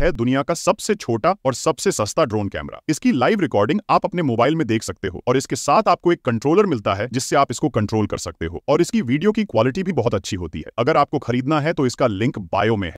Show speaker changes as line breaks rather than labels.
है दुनिया का सबसे छोटा और सबसे सस्ता ड्रोन कैमरा इसकी लाइव रिकॉर्डिंग आप अपने मोबाइल में देख सकते हो और इसके साथ आपको एक कंट्रोलर मिलता है जिससे आप इसको कंट्रोल कर सकते हो और इसकी वीडियो की क्वालिटी भी बहुत अच्छी होती है अगर आपको खरीदना है तो इसका लिंक बायो में है